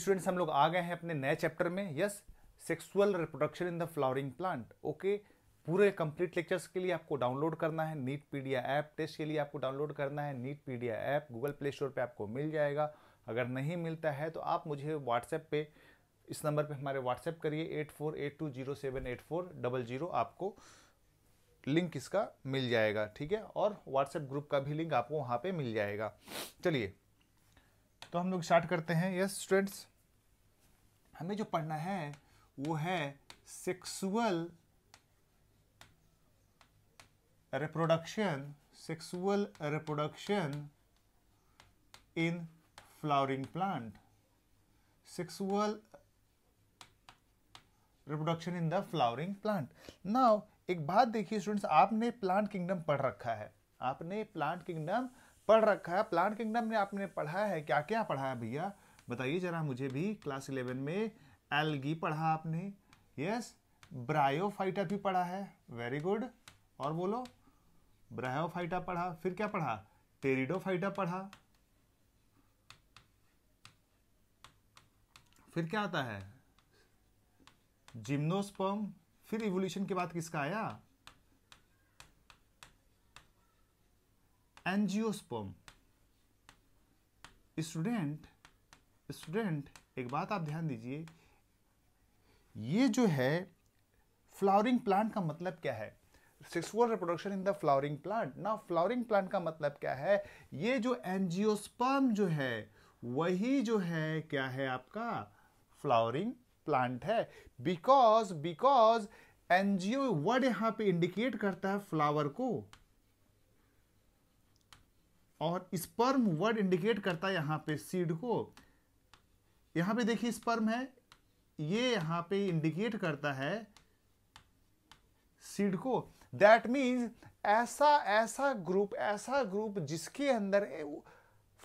Students हम लोग आ गए हैं अपने नए चैप्टर में yes sexual reproduction in the flowering plant okay पूरे कंप्लीट लेक्चर्स के लिए आपको डाउनलोड करना है नीट पीडिया ऐप टेस्ट के लिए आपको डाउनलोड करना है NEETpedia app Google Play Store पर आपको मिल जाएगा अगर नहीं मिलता है तो आप मुझे व्हाट्सएप पे इस नंबर पे हमारे व्हाट्सएप करिए eight four eight two zero seven eight four double zero आपको लिंक इसका मिल जाएगा ठीक है और व्हाट्सएप ग्रुप का भी लिंक आपको वहाँ पे मिल जाएगा चलिए तो हम लोग स्टार्ट करते हैं यस स्टूडेंट्स हमें जो पढ़ना है वो है sexual reproduction sexual reproduction in flowering plant sexual reproduction in the flowering plant now एक बात देखिए स्टूडेंट्स आपने प्लांट किंगडम पढ़ रखा है आपने प्लांट किंगडम पढ़ रखा है प्लांट किंगडम ने आपने पढ़ा है क्या क्या पढ़ा है भैया बताइए जरा मुझे भी क्लास इलेवन में एलगी पढ़ा आपने यस ब्रायोफाइटा भी पढ़ा है वेरी गुड और बोलो ब्रायोफाइटा पढ़ा फिर क्या पढ़ा टेरिडोफाइटा पढ़ा फिर क्या आता है जिम्नोस्पर्म फिर इवोल्यूशन के बाद किसका आया एंजियोस्पर्म स्टूडेंट स्टूडेंट एक बात आप ध्यान दीजिए ये जो है फ्लावरिंग प्लांट का मतलब क्या है sexual reproduction in the flowering plant ना फ्लावरिंग प्लांट का मतलब क्या है ये जो एंजियोस्पर्म जो है वही जो है क्या है आपका फ्लावरिंग प्लांट है बिकॉज बिकॉज एनजीओ वर्ड यहां पे इंडिकेट करता है फ्लावर को और स्पर्म वर्ड इंडिकेट करता है यहां पे सीड को यहां पे देखिए स्पर्म है ये यहां पे इंडिकेट करता है सीड को दैट मीन्स ऐसा ऐसा ग्रुप ऐसा ग्रुप जिसके अंदर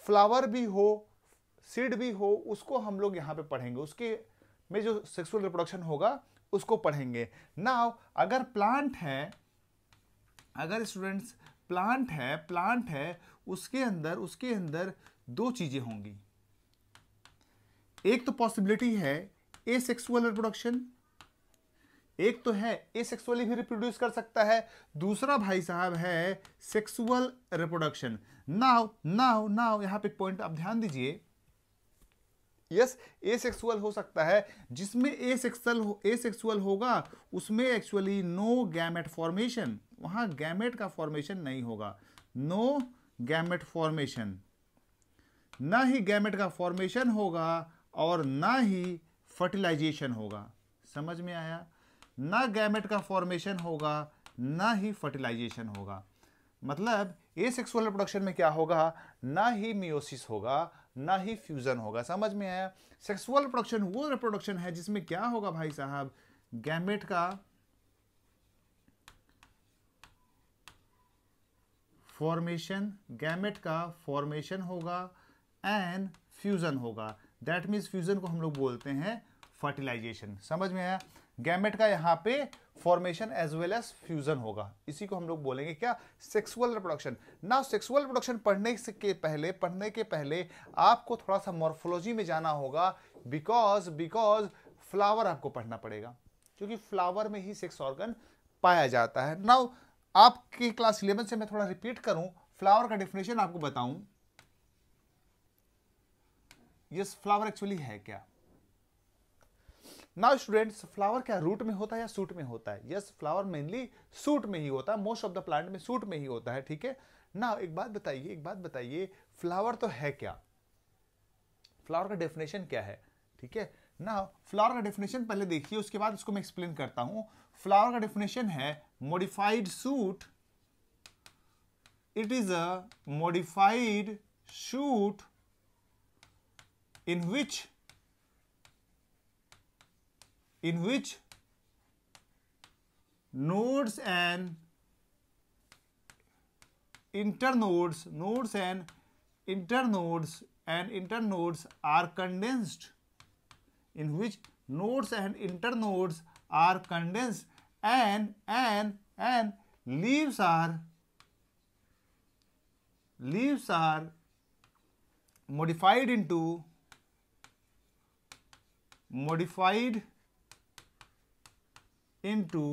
फ्लावर भी हो सीड भी हो उसको हम लोग यहां पे पढ़ेंगे उसके में जो सेक्सुअल रिप्रोडक्शन होगा उसको पढ़ेंगे नाउ अगर प्लांट है अगर स्टूडेंट्स प्लांट है प्लांट है उसके अंदर उसके अंदर दो चीज़ें होंगी एक तो पॉसिबिलिटी है ए सेक्सुअल रिप्रोडक्शन एक तो है ए सेक्सुअली भी रिप्रोड्यूस कर सकता है दूसरा भाई साहब है sexual reproduction now now now यहां पे पॉइंट आप ध्यान दीजिए यस सेक्सुअल हो सकता है जिसमें सेक्सुअल ए सेक्सुअल होगा उसमें एक्चुअली नो गैमेट फॉर्मेशन वहां गैमेट का फॉर्मेशन नहीं होगा नो गैमेट फॉर्मेशन ना ही गैमेट का फॉर्मेशन होगा और ना ही फर्टिलाइजेशन होगा समझ में आया ना गैमेट का फॉर्मेशन होगा ना ही फर्टिलाइजेशन होगा मतलब ए सेक्सुअल रिप्रोडक्शन में क्या होगा ना ही मियोसिस होगा ना ही फ्यूजन होगा समझ में आया सेक्सुअल रिप्रोडक्शन वो रिप्रोडक्शन है जिसमें क्या होगा भाई साहब गैमेट का फॉर्मेशन गैमेट का फॉर्मेशन होगा एंड फ्यूजन होगा दैट मीन्स फ्यूजन को हम लोग बोलते हैं फर्टिलाइजेशन समझ में आया गैमेट का यहाँ पे formation as well as fusion होगा इसी को हम लोग बोलेंगे क्या सेक्सुअल रिप्रोडक्शन ना सेक्सुअल रिप्रोडक्शन पढ़ने के पहले पढ़ने के पहले आपको थोड़ा सा मॉर्फोलॉजी में जाना होगा बिकॉज बिकॉज फ्लावर आपको पढ़ना पड़ेगा क्योंकि फ्लावर में ही सेक्स ऑर्गन पाया जाता है नाउ आपकी क्लास इलेवन से मैं थोड़ा रिपीट करूं फ्लावर का डेफिनेशन आपको बताऊं यस फ्लावर एक्चुअली है क्या नाउ स्टूडेंट्स फ्लावर क्या रूट में होता है या सूट में होता है यस फ्लावर मेनली सूट में ही होता है मोस्ट ऑफ द प्लांट में सूट में ही होता है ठीक है ना एक बात बताइए एक बात बताइए फ्लावर तो है क्या फ्लावर का डेफिनेशन क्या है ठीक है ना फ्लावर का डेफिनेशन पहले देखिए उसके बाद उसको मैं एक्सप्लेन करता हूं फ्लावर का डेफिनेशन है modified shoot it is a modified shoot in which in which nodes and internodes, nodes and internodes and internodes are condensed, in which nodes and internodes are condensed and and and leaves are leaves are modified into modified into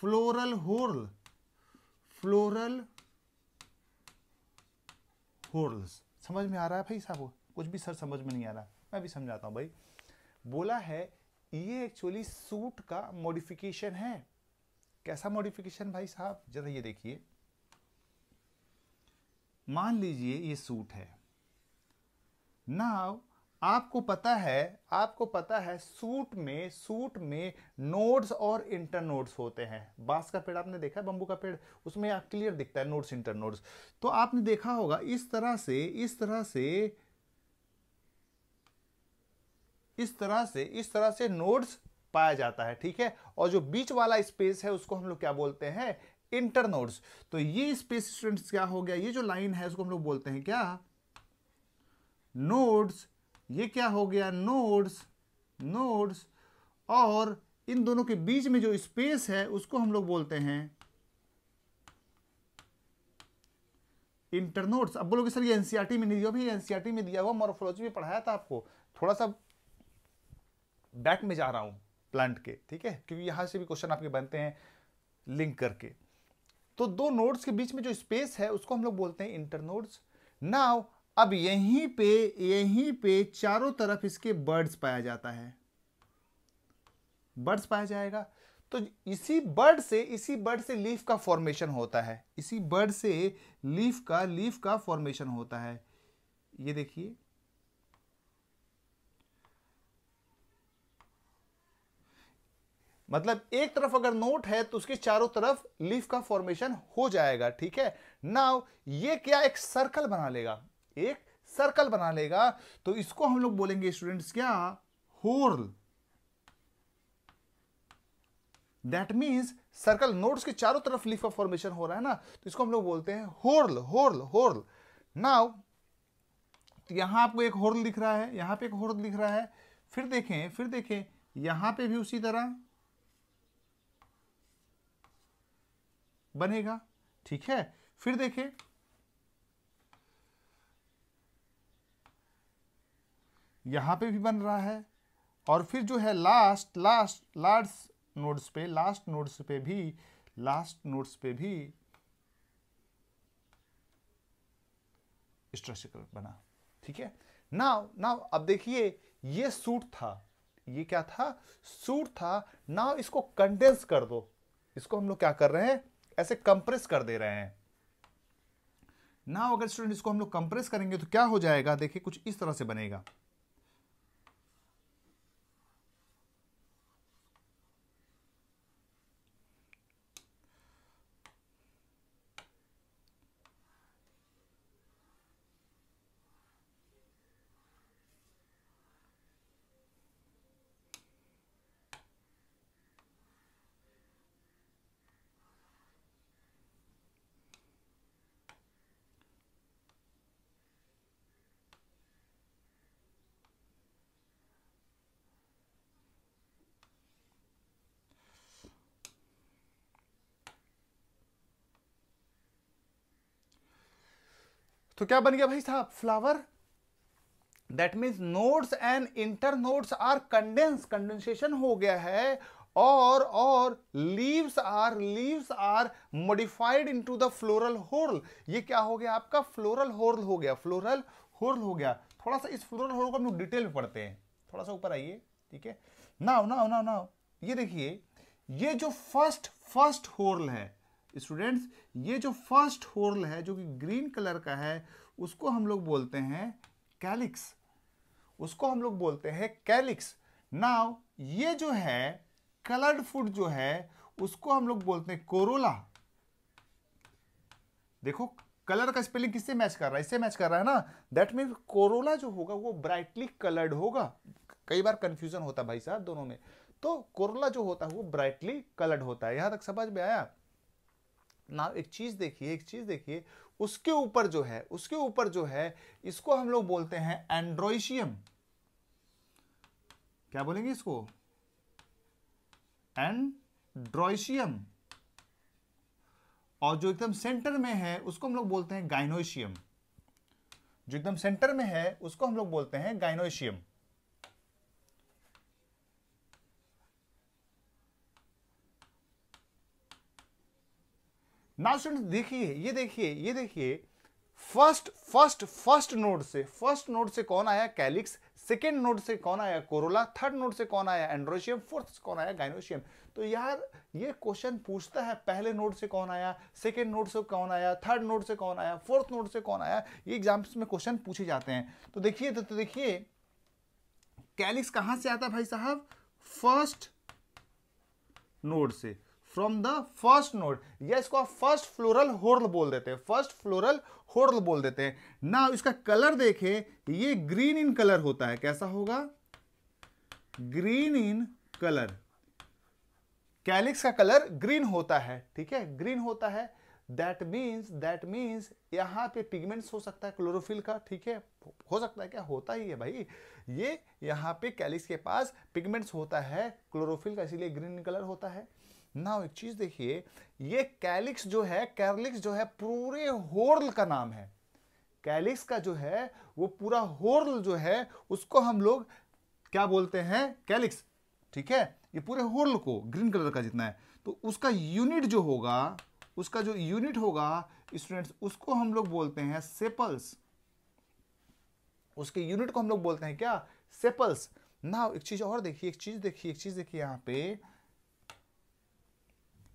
floral whorl floral whorls समझ में आ रहा है भाई साहब कुछ भी sir समझ में नहीं आ रहा मैं भी समझाता हूँ भाई बोला है ये एक्चुअली सूट का मॉडिफिकेशन है कैसा मॉडिफिकेशन भाई साहब जरा ये देखिए मान लीजिए ये सूट है नाव आपको पता है आपको पता है सूट में सूट में नोड्स और इंटर नोड्स होते हैं बांस का पेड़ आपने देखा है बंबू का पेड़ उसमें आप क्लियर दिखता है नोड्स इंटर नोड्स तो आपने देखा होगा इस तरह से इस तरह से इस तरह से इस तरह से नोड्स पाया जाता है ठीक है और जो बीच वाला स्पेस है उसको हम लोग क्या बोलते हैं इंटर नोड्स तो ये स्पेस स्टूडेंट्स क्या हो गया ये जो लाइन है उसको हम लोग बोलते हैं क्या नोड्स ये क्या हो गया नोड्स नोड्स और इन दोनों के बीच में जो स्पेस है उसको हम लोग बोलते हैं इंटरनोट्स अब बोलोगे सर ये एनसीईआरटी में नहीं दिया भाई एनसीईआरटी में दिया हुआ मॉर्फोलॉजी में पढ़ाया था आपको थोड़ा सा बैक में जा रहा हूं प्लांट के ठीक है क्योंकि यहां से भी क्वेश्चन आपके बनते हैं लिंक करके तो दो नोड्स के बीच में जो स्पेस है उसको हम लोग बोलते हैं इंटरनोड्स नाउ अब यहीं पे यहीं पे चारों तरफ इसके बर्ड्स पाया जाता है बर्ड्स पाया जाएगा तो इसी बर्ड से इसी बर्ड से लीफ का फॉर्मेशन होता है इसी बर्ड से लीफ का लीफ का फॉर्मेशन होता है ये देखिए मतलब एक तरफ अगर नोट है तो उसके चारों तरफ लीफ का फॉर्मेशन हो जाएगा ठीक है नाउ ये क्या एक सर्कल बना लेगा एक सर्कल बना लेगा तो इसको हम लोग बोलेंगे स्टूडेंट्स क्या whorl that means circle nodes के चारों तरफ लीफ ऑफ फॉर्मेशन हो रहा है ना तो इसको हम लोग बोलते हैं होर्ल होर्ल होर्ल नाउ तो यहां आपको एक होर्ल दिख रहा है यहां पे एक होर्ल दिख रहा है फिर देखें फिर देखें यहां पे भी उसी तरह बनेगा ठीक है फिर देखें यहाँ पे भी बन रहा है और फिर जो है लास्ट लास्ट लास्ट नोट्स पे लास्ट नोड्स पे भी लास्ट नोड्स पे भी स्ट्रक्चर बना ठीक है नाउ नाउ अब देखिए ये सूट था ये क्या था सूट था नाउ इसको कंडेंस कर दो इसको हम लोग क्या कर रहे हैं ऐसे कंप्रेस कर दे रहे हैं नाउ अगर स्टूडेंट इसको हम लोग कंप्रेस करेंगे तो क्या हो जाएगा देखिए कुछ इस तरह से बनेगा तो क्या बन गया भाई साहब flower that means nodes and internodes are condense condensation हो गया है और और leaves are leaves are modified into the floral whorl ये क्या हो गया आपका फ्लोरल होर्ल हो गया फ्लोरल होर्ल हो गया थोड़ा सा इस फ्लोरल होर्ल को हम लोग डिटेल में पढ़ते हैं थोड़ा सा ऊपर आइए ठीक है ना नाव नाव नाव ये देखिए ये जो फर्स्ट फर्स्ट होर्ल है स्टूडेंट्स ये जो फर्स्ट होर्ल है जो कि ग्रीन कलर का है उसको हम लोग बोलते हैं कैलिक्स उसको हम लोग बोलते हैं कैलिक्स नाउ ये जो है कलर्ड फूड जो है उसको हम लोग बोलते हैं कोरोला देखो कलर का स्पेलिंग किससे मैच कर रहा है इससे मैच कर रहा है ना दैट मीन कोरोला जो होगा वो ब्राइटली कलर्ड होगा कई बार कंफ्यूजन होता है भाई साहब दोनों में तो कोरोला जो होता है वो ब्राइटली कलर्ड होता है यहां तक समझ में आया ना एक चीज़ देखिए एक चीज़ देखिए उसके ऊपर जो है उसके ऊपर जो है इसको हम लोग बोलते हैं एंड्रोइशियम क्या बोलेंगे इसको एंड्रोइशियम और जो एकदम सेंटर में है उसको हम लोग बोलते हैं गाइनोइशियम जो एकदम सेंटर में है उसको हम लोग बोलते हैं गाइनोइशियम नाउ स्टूडेंट देखिए ये देखिए ये देखिए फर्स्ट फर्स्ट फर्स्ट नोड से फर्स्ट नोड से कौन आया कैलिक्स सेकेंड नोड से कौन आया कोरोला थर्ड नोड से कौन आया एंड्रोशियम फोर्थ कौन आया गाइनोशियम तो यार ये क्वेश्चन पूछता है पहले नोड से कौन आया सेकेंड नोड से कौन आया थर्ड नोड से कौन आया फोर्थ नोड से कौन आया ये एग्जाम्स में क्वेश्चन पूछे जाते हैं तो देखिए तो, तो देखिए कैलिक्स कहां से आता है भाई साहब फर्स्ट नोड से फ्रॉम द फर्स्ट नोड या इसको आप फर्स्ट फ्लोरल होर्ल बोल देते हैं फर्स्ट फ्लोरल होर्ल बोल देते हैं ना इसका कलर देखें ये ग्रीन इन कलर होता है कैसा होगा ग्रीन इन कलर कैलिक्स का कलर ग्रीन होता है ठीक है ग्रीन होता है दैट मीन्स दैट मीन्स यहाँ पे पिगमेंट्स हो सकता है क्लोरोफिल का ठीक है हो सकता है क्या होता ही है भाई ये यहाँ पे कैलिक्स के पास पिगमेंट्स होता है क्लोरोफिल का इसीलिए ग्रीन कलर होता है नाउ एक चीज देखिए ये कैलिक्स जो है कैलिक्स जो है पूरे होर्ल का नाम है कैलिक्स का जो है वो पूरा होर्ल जो है उसको हम लोग क्या बोलते हैं कैलिक्स ठीक है ये पूरे होर्ल को ग्रीन कलर का जितना है तो उसका यूनिट जो होगा उसका जो यूनिट होगा स्टूडेंट्स उसको हम लोग बोलते हैं सेपल्स उसके यूनिट को हम लोग बोलते हैं क्या सेपल्स ना एक चीज और देखिए एक चीज देखिए एक चीज देखिए यहां पर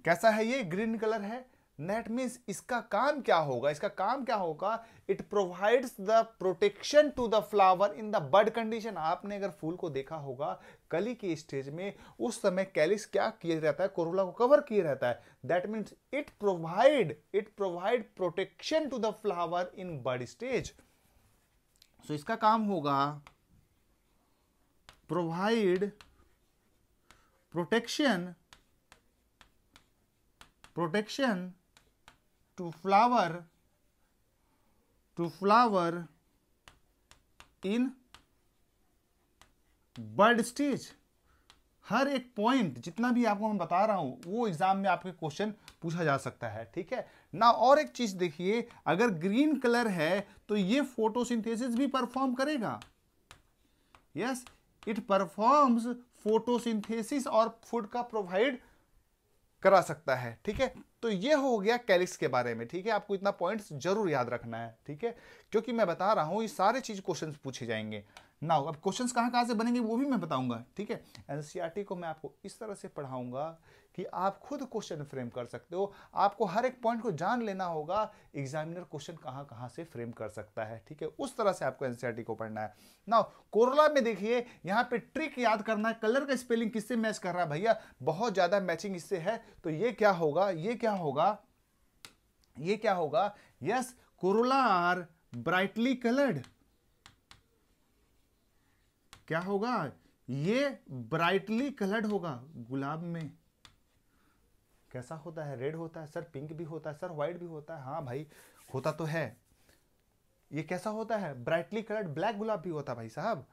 कैसा है ये ग्रीन कलर है नेट मीन्स इसका काम क्या होगा इसका काम क्या होगा it provides the protection to the flower in the bud condition आपने अगर फूल को देखा होगा कली की स्टेज में उस समय कैलिस क्या किया रहता है कोरोला को कवर किए रहता है that means it provide it provide protection to the flower in bud stage so इसका काम होगा provide protection protection to flower to flower in bud stage हर एक पॉइंट जितना भी आपको मैं बता रहा हूं वो एग्जाम में आपके क्वेश्चन पूछा जा सकता है ठीक है ना और एक चीज देखिए अगर ग्रीन कलर है तो ये फोटोसिंथेसिस भी परफॉर्म करेगा यस इट परफॉर्म्स फोटोसिंथेसिस और फूड का प्रोवाइड करा सकता है ठीक है तो ये हो गया कैलिक्स के बारे में ठीक है आपको इतना पॉइंट्स जरूर याद रखना है ठीक है क्योंकि मैं बता रहा हूं ये सारे चीज क्वेश्चन पूछे जाएंगे नाउ अब क्वेश्चंस कहाँ कहाँ से बनेंगे वो भी मैं बताऊंगा ठीक है एनसीईआरटी e को मैं आपको इस तरह से पढ़ाऊंगा कि आप खुद क्वेश्चन फ्रेम कर सकते हो आपको हर एक पॉइंट को जान लेना होगा एग्जामिनर क्वेश्चन कहाँ कहाँ से फ्रेम कर सकता है ठीक है उस तरह से आपको एनसीईआरटी e को पढ़ना है नाउ कोरला में देखिए यहाँ पे ट्रिक याद करना है कलर का स्पेलिंग किससे मैच कर रहा है भैया बहुत ज़्यादा मैचिंग इससे है तो ये क्या होगा ये क्या होगा ये क्या होगा yes corolla are brightly coloured क्या होगा ये ब्राइटली कलर्ड होगा गुलाब में कैसा होता है रेड होता है सर पिंक भी होता है सर व्हाइट भी होता है हाँ भाई होता तो है ये कैसा होता है ब्राइटली कलर्ड ब्लैक गुलाब भी होता है भाई साहब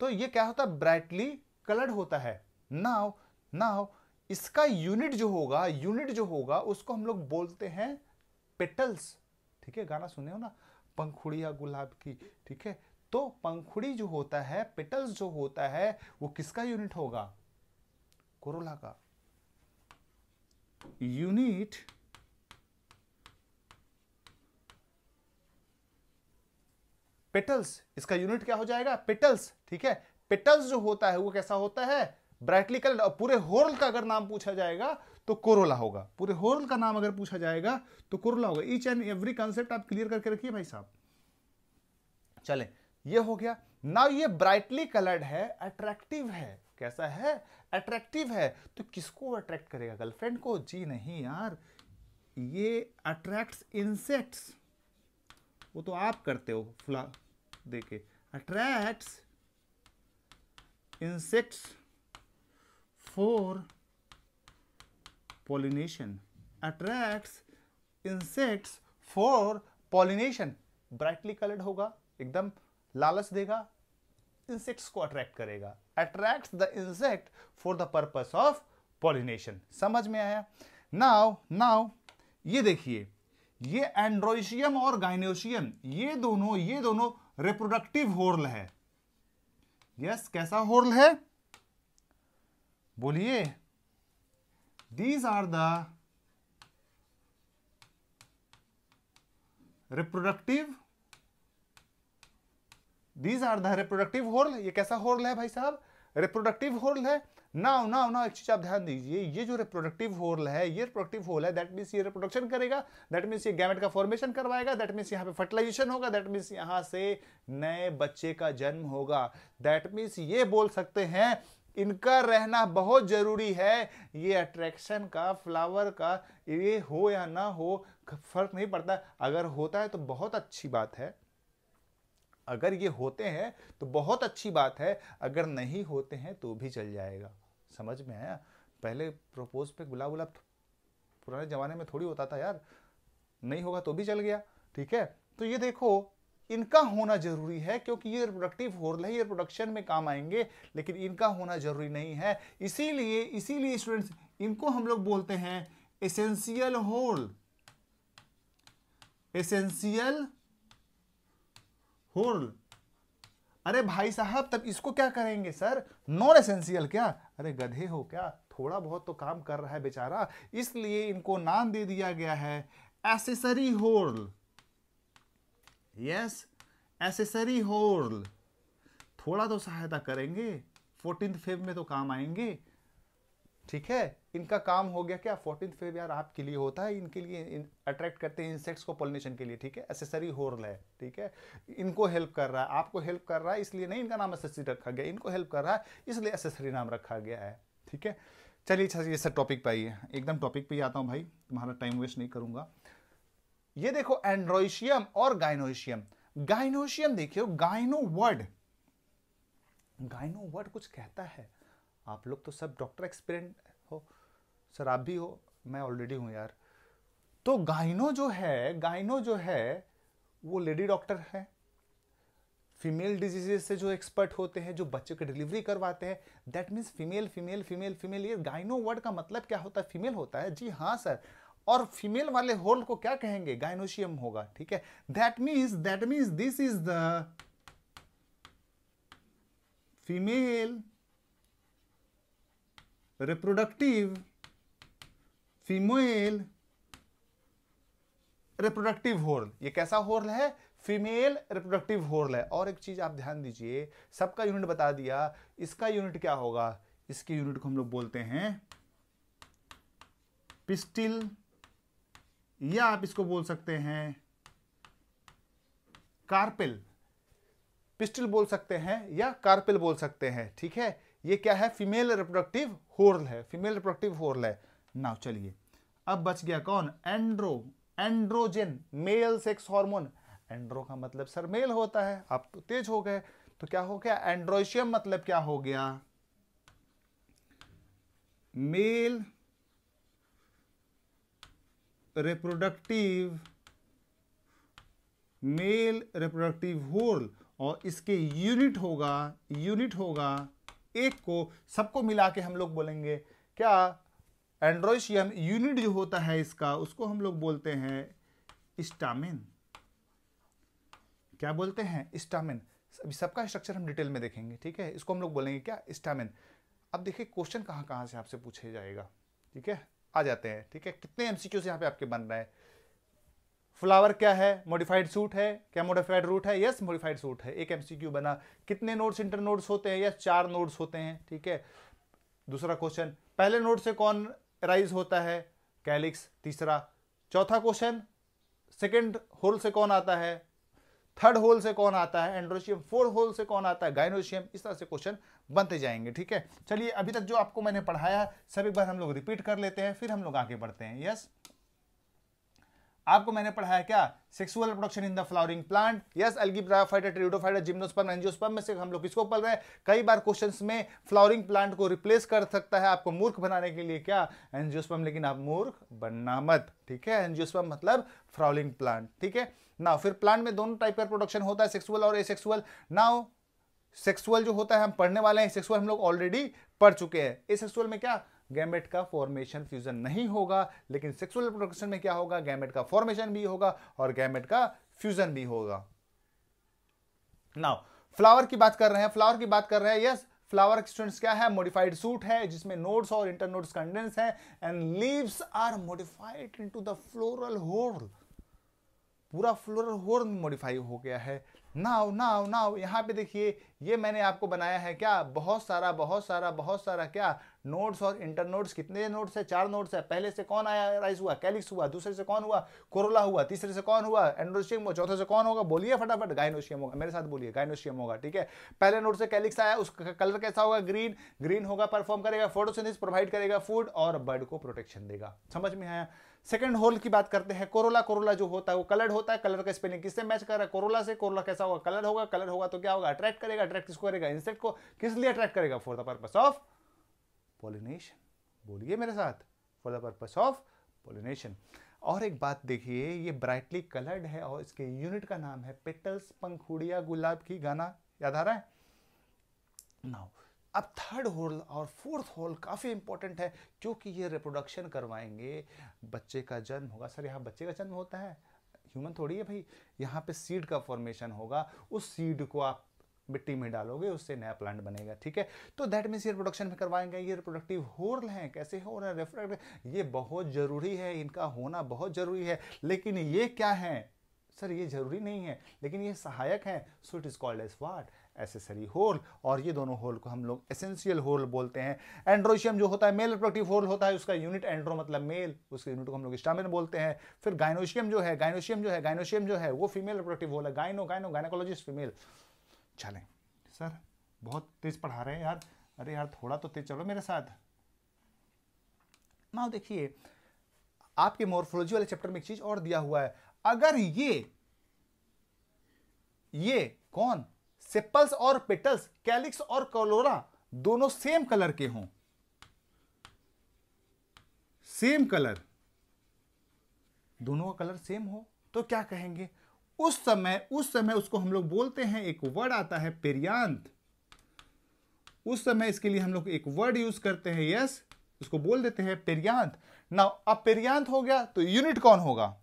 तो ये क्या होता है ब्राइटली कलर्ड होता है नाव नाव इसका यूनिट जो होगा यूनिट जो होगा उसको हम लोग बोलते हैं पेटल्स ठीक है गाना सुने हो ना पंखुड़िया गुलाब की ठीक है तो पंखुड़ी जो होता है पेटल्स जो होता है वो किसका यूनिट होगा कोरोला का यूनिट पेटल्स इसका यूनिट क्या हो जाएगा पेटल्स ठीक है पेटल्स जो होता है वो कैसा होता है ब्राइटली कलर और पूरे होरल का अगर नाम पूछा जाएगा तो कोरोला होगा पूरे होरल का नाम अगर पूछा जाएगा तो कोरोला होगा ईच एंड एवरी कंसेप्ट आप क्लियर करके रखिए भाई साहब चलें ये हो गया नाउ ये ब्राइटली कलर्ड है अट्रैक्टिव है कैसा है अट्रैक्टिव है तो किसको अट्रैक्ट करेगा गर्लफ्रेंड को जी नहीं यार ये अट्रैक्ट्स इंसेक्ट्स वो तो आप करते हो फ्ला देखे attracts insects for pollination attract insects for pollination brightly coloured होगा एकदम लालच देगा इंसेक्ट्स को अट्रैक्ट करेगा attract the insect for the purpose of pollination समझ में आया नाउ नाउ ये देखिए ये एंड्रोइशियम और गाइनोशियम ये दोनों ये दोनों रिप्रोडक्टिव होर्ल है यस yes, कैसा होर्ल है बोलिए these are the reproductive these are the reproductive whorl ये कैसा होर्ल है भाई साहब रिप्रोडक्टिव होल है नाउ नाउ नाउ एक चीज आप ध्यान दीजिए ये जो रिप्रोडक्टिव होल है ये रिप्रोडक्टिव होल है दैट मीन्स ये रिप्रोडक्शन करेगा दैट मीन्स ये गैमेट का फॉर्मेशन करवाएगा दैट मीन्स यहाँ पे फर्टिलाइजेशन होगा दैट मीन्स यहाँ से नए बच्चे का जन्म होगा दैट मीन्स ये बोल सकते हैं इनका रहना बहुत जरूरी है ये अट्रैक्शन का फ्लावर का ये हो या ना हो फर्क नहीं पड़ता अगर होता है तो बहुत अच्छी बात है अगर ये होते हैं तो बहुत अच्छी बात है अगर नहीं होते हैं तो भी चल जाएगा समझ में आया पहले प्रपोज पे गुलाब गुलाब तो पुराने ज़माने में थोड़ी होता था यार नहीं होगा तो भी चल गया ठीक है तो ये देखो इनका होना जरूरी है क्योंकि ये हो होल है ये प्रोडक्शन में काम आएंगे लेकिन इनका होना जरूरी नहीं है इसीलिए इसीलिए स्टूडेंट्स इनको हम लोग बोलते हैं एसेंशियल होल एसेंशियल होल अरे भाई साहब तब इसको क्या करेंगे सर नॉन एसेंशियल क्या अरे गधे हो क्या थोड़ा बहुत तो काम कर रहा है बेचारा इसलिए इनको नाम दे दिया गया है accessory whorl yes accessory whorl थोड़ा तो सहायता करेंगे फोर्टीन फेब में तो काम आएंगे ठीक है इनका काम हो गया क्या फोर्टीन फेब यार आपके लिए होता है इनके लिए अट्रैक्ट करते हैं इंसेक्ट्स को पोलिनेशन के लिए ठीक है एसेसरी हो रहा है ठीक है इनको हेल्प कर रहा है आपको हेल्प कर रहा है इसलिए नहीं इनका नाम एसेसरी रखा गया इनको हेल्प कर रहा है इसलिए एसेसरी नाम रखा गया है ठीक है चलिए अच्छा ये सर टॉपिक पर आइए एकदम टॉपिक पर ही आता हूँ भाई तुम्हारा टाइम वेस्ट नहीं करूँगा ये देखो एंड्रोइशियम और गाइनोशियम गाइनोशियम देखियो गाइनो वर्ड गाइनो वर्ड कुछ कहता है आप लोग तो सब डॉक्टर एक्सपेरिमेंट सर आप भी हो मैं ऑलरेडी हूँ यार तो गाइनो जो है गाइनो जो है वो लेडी डॉक्टर है फीमेल डिजीजेस से जो एक्सपर्ट होते हैं जो बच्चे की डिलीवरी करवाते हैं that means female female female female ये गाइनो वर्ड का मतलब क्या होता है फीमेल होता है जी हाँ सर और फीमेल वाले होल को क्या कहेंगे गाइनोशियम होगा ठीक है that means that means this is the female reproductive female reproductive whorl ये कैसा होर्ल है फीमेल रिप्रोडक्टिव होर्ल है और एक चीज आप ध्यान दीजिए सबका यूनिट बता दिया इसका यूनिट क्या होगा इसके यूनिट को हम लोग बोलते हैं पिस्टिल या आप इसको बोल सकते हैं कार्पेल पिस्टिल बोल सकते हैं या कार्पेल बोल सकते हैं ठीक है ये क्या है फीमेल रिप्रोडक्टिव होर्ल है फीमेल रिप्रोडक्टिव होर्ल है नाउ चलिए अब बच गया कौन andro androgen male sex hormone andro का मतलब सर मेल होता है आप तो तेज हो गए तो क्या हो गया एंड्रोशियम मतलब क्या हो गया male reproductive male reproductive whorl और इसके यूनिट होगा यूनिट होगा एक को सबको मिला के हम लोग बोलेंगे क्या एंड्रोशियम यूनिट जो होता है इसका उसको हम लोग बोलते हैं स्टामिन क्या बोलते हैं स्टामिन अभी सबका स्ट्रक्चर हम डिटेल में देखेंगे ठीक है इसको हम लोग बोलेंगे क्या स्टामिन अब देखिए क्वेश्चन कहाँ कहाँ से आपसे पूछे जाएगा ठीक है आ जाते हैं ठीक है कितने एमसीक्यू से यहाँ पे आपके बन रहे हैं फ्लावर क्या है मॉडिफाइड सूट है क्या मॉडिफाइड रूट है यस मॉडिफाइड सूट है एक एमसीक्यू बना कितने नोट्स इंटर नोट्स होते हैं यस चार नोट्स होते हैं ठीक है दूसरा क्वेश्चन पहले नोट से कौन अराइज होता है कैलिक्स तीसरा चौथा क्वेश्चन सेकेंड होल से कौन आता है थर्ड होल से कौन आता है एंड्रोशियम फोर्थ होल से कौन आता है गाइनोशियम इस तरह से क्वेश्चन बनते जाएंगे ठीक है चलिए अभी तक जो आपको मैंने पढ़ाया है सब एक बार हम लोग रिपीट कर लेते हैं फिर हम लोग आगे बढ़ते हैं यस yes? आपको मैंने पढ़ाया क्या sexual production in the flowering plant yes एल्गीब्राफाइटा ट्रियोडोफाइटा जिम्नोस्पर्म एंजियोस्पर्म में से हम लोग किसको पढ़ रहे हैं कई बार क्वेश्चंस में फ्लावरिंग प्लांट को रिप्लेस कर सकता है आपको मूर्ख बनाने के लिए क्या एनजियोस्पर्म लेकिन आप मूर्ख बनना मत ठीक है एनजियोस्पर्म मतलब फ्लावरिंग प्लांट ठीक है ना फिर प्लांट में दोनों टाइप का प्रोडक्शन होता है सेक्सुअल और एसेक्सुअल नाउ सेक्सुअल जो होता है हम पढ़ने वाले हैं सेक्सुअल हम लोग ऑलरेडी पढ़ चुके हैं एसेक्सुअल में क्या गैमेट का फॉर्मेशन फ्यूजन नहीं होगा लेकिन सेक्सुअल रिप्रोडक्शन में क्या होगा गैमेट का फॉर्मेशन भी होगा और गैमेट का फ्यूजन भी होगा नाउ फ्लावर की बात कर रहे हैं फ्लावर की बात कर रहे हैं यस फ्लावर स्टूडेंट्स क्या है मॉडिफाइड सूट है जिसमें नोड्स और इंटर नोड्स कंडेंस है and leaves are modified into the floral whorl पूरा फ्लोरल होल मॉडिफाई हो गया है नाव नाव नाव यहां पे देखिए ये मैंने आपको बनाया है क्या बहुत सारा बहुत सारा बहुत सारा क्या नोट्स और इंटर नोट्स कितने नोट्स है चार नोट्स है पहले से कौन आया राइज हुआ कैलिक्स हुआ दूसरे से कौन हुआ कोरोला हुआ तीसरे से कौन हुआ एंड्रोशियम चौथे से कौन होगा बोलिए फटाफट गाइनोशियम होगा मेरे साथ बोलिए गाइनोशियम होगा ठीक है पहले नोट से कैलिक्स आया उसका कलर कैसा होगा ग्रीन ग्रीन होगा परफॉर्म करेगा फोटोसिंथेसिस प्रोवाइड करेगा फूड और बर्ड को प्रोटेक्शन देगा समझ में आया सेकंड होल की बात करते हैं कोरोला कोरोला जो होता है वो कलर होता है कलर का स्पेलिंग किससे मैच कर रहा है कोरोला से कोरोला कैसा होगा कलर होगा कलर होगा तो क्या होगा अट्रैक्ट करेगा अट्रैक्ट किसको करेगा इंसेक्ट को किस लिए अट्रैक्ट करेगा for the purpose of pollination बोलिए मेरे साथ for the purpose of pollination और एक बात देखिए ये ब्राइटली कलर्ड है और इसके यूनिट का नाम है पेटल्स पंखुड़िया गुलाब की गाना याद आ रहा है नाउ अब थर्ड होल और फोर्थ होल काफ़ी इंपॉर्टेंट है क्योंकि ये रिप्रोडक्शन करवाएंगे बच्चे का जन्म होगा सर यहाँ बच्चे का जन्म होता है ह्यूमन थोड़ी है भाई यहाँ पे सीड का फॉर्मेशन होगा उस सीड को आप मिट्टी में डालोगे उससे नया प्लांट बनेगा ठीक है तो दैट मीन्स ये प्रोडक्शन में करवाएंगे ये रिप्रोडक्टिव हो रहे हैं कैसे हो रहे हैं रिफ्लेक्ट ये बहुत ज़रूरी है इनका होना बहुत ज़रूरी है लेकिन ये क्या है सर ये जरूरी नहीं है लेकिन ये सहायक हैं so it is called as what accessory whorl और ये दोनों होल को हम लोग एसेंशियल होल बोलते हैं एंड्रोशियम जो होता है मेल रिप्रोडक्टिव होल होता है उसका यूनिट एंड्रो मतलब मेल उसके यूनिट को हम लोग स्टामिन बोलते हैं फिर गाइनोशियम जो है गाइनोशियम जो है गाइनोशियम जो है वो फीमेल रिप्रोडक्टिव होल है गाइनो गाइनो गाइनोकोलॉजिस्ट फीमेल चलें सर बहुत तेज़ पढ़ा रहे हैं यार अरे यार थोड़ा तो तेज चलो मेरे साथ नाउ देखिए आपके मोर्फोलॉजी वाले चैप्टर में एक चीज और दिया हुआ है अगर ये ये कौन सेपल्स और पेटल्स कैलिक्स और कलोरा दोनों सेम कलर के हों सेम कलर दोनों का कलर सेम हो तो क्या कहेंगे उस समय उस समय उसको हम लोग बोलते हैं एक वर्ड आता है पेरियांत उस समय इसके लिए हम लोग एक वर्ड यूज करते हैं यस उसको बोल देते हैं पेरियांत ना अब पेरियांत हो गया तो यूनिट कौन होगा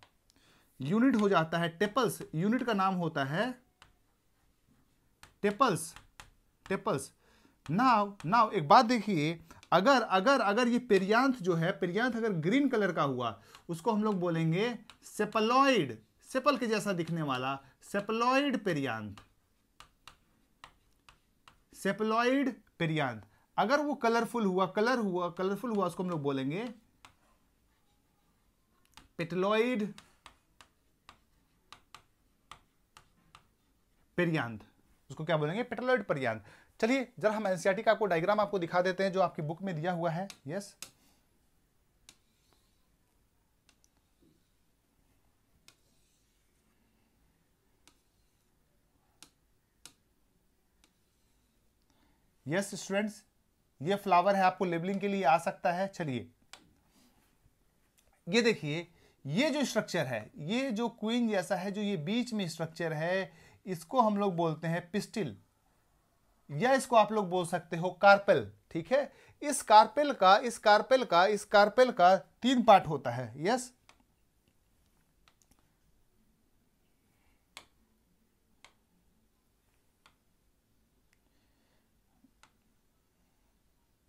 यूनिट हो जाता है टेपल्स यूनिट का नाम होता है टेपल्स टेपल्स नाव नाव एक बात देखिए अगर अगर अगर ये पेरियांत जो है पेरियांत अगर ग्रीन कलर का हुआ उसको हम लोग बोलेंगे सेपलॉइड सेपल के जैसा दिखने वाला सेपलॉइड पेरियांत सेपलॉइड पेरियांत अगर वो कलरफुल हुआ कलर हुआ कलरफुल हुआ उसको हम लोग बोलेंगे पेटलॉइड पेरियांत उसको क्या बोलेंगे पेटलॉइड पेरियांत चलिए जरा हम एनसीआरटी का आपको डायग्राम आपको दिखा देते हैं जो आपकी बुक में दिया हुआ है यस yes? यस स्टूडेंट्स ये फ्लावर है आपको लेबलिंग के लिए आ सकता है चलिए ये देखिए ये जो स्ट्रक्चर है ये जो क्वीन जैसा है जो ये बीच में स्ट्रक्चर है इसको हम लोग बोलते हैं पिस्टिल या इसको आप लोग बोल सकते हो कार्पेल ठीक है इस कार्पेल का इस कार्पेल का इस कार्पेल का तीन पार्ट होता है यस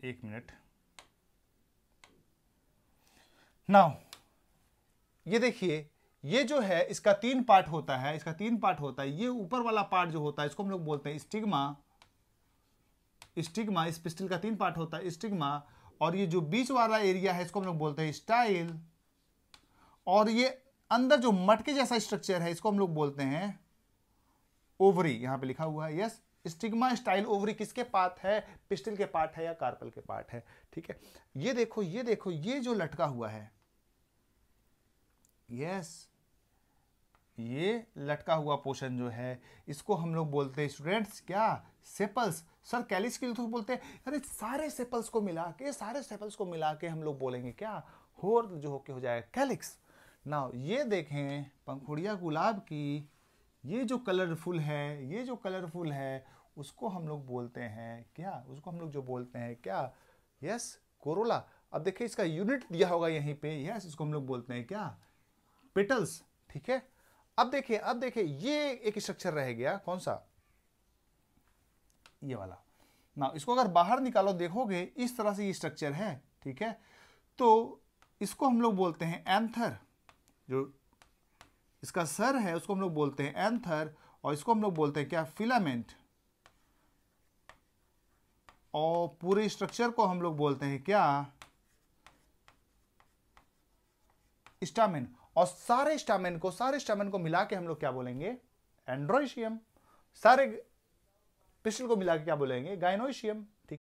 एक मिनट नाउ ये देखिए ये जो है इसका तीन पार्ट होता है इसका तीन पार्ट होता है ये ऊपर वाला पार्ट जो होता है इसको हम लोग बोलते हैं स्टिग्मा स्टिग्मा इस पिस्टल का तीन पार्ट होता है स्टिग्मा और ये जो बीच वाला एरिया है इसको हम लोग बोलते हैं स्टाइल और ये अंदर जो मटके जैसा स्ट्रक्चर है इसको हम लोग बोलते हैं ओवरी यहां पे लिखा हुआ है यस स्टिग्मा स्टाइल ओवरी किसके पार्ट है पिस्टल के पार्ट है या कार्पल के पार्ट है ठीक है ये देखो ये देखो ये जो लटका हुआ है यस ये लटका हुआ पोर्शन जो है इसको हम लोग बोलते हैं स्टूडेंट्स क्या सेपल्स सर कैलिस के लिए तो बोलते हैं अरे सारे सेपल्स को मिला के सारे सेपल्स को मिला के हम लोग बोलेंगे क्या होर जो होके हो जाएगा कैलिक्स नाउ ये देखें पंखुड़िया गुलाब की ये जो कलरफुल है ये जो कलरफुल है उसको हम लोग बोलते हैं क्या उसको हम लोग जो बोलते हैं क्या यस कोरोला अब देखिए इसका यूनिट दिया होगा यहीं पे यस इसको हम लोग बोलते हैं क्या पेटल्स ठीक है अब देखिए अब देखिए ये एक स्ट्रक्चर रह गया कौन सा ये वाला ना इसको अगर बाहर निकालो देखोगे इस तरह से ये स्ट्रक्चर है ठीक है तो इसको हम लोग बोलते हैं एंथर जो इसका सर है उसको हम लोग बोलते हैं एंथर और इसको हम लोग बोलते हैं क्या फिलामेंट और पूरे स्ट्रक्चर को हम लोग बोलते हैं क्या स्टामिन और सारे स्टामिन को सारे स्टामिन को मिला के हम लोग क्या बोलेंगे एंड्रोइशियम सारे पिस्टल को मिला के क्या बोलेंगे गाइनोइशियम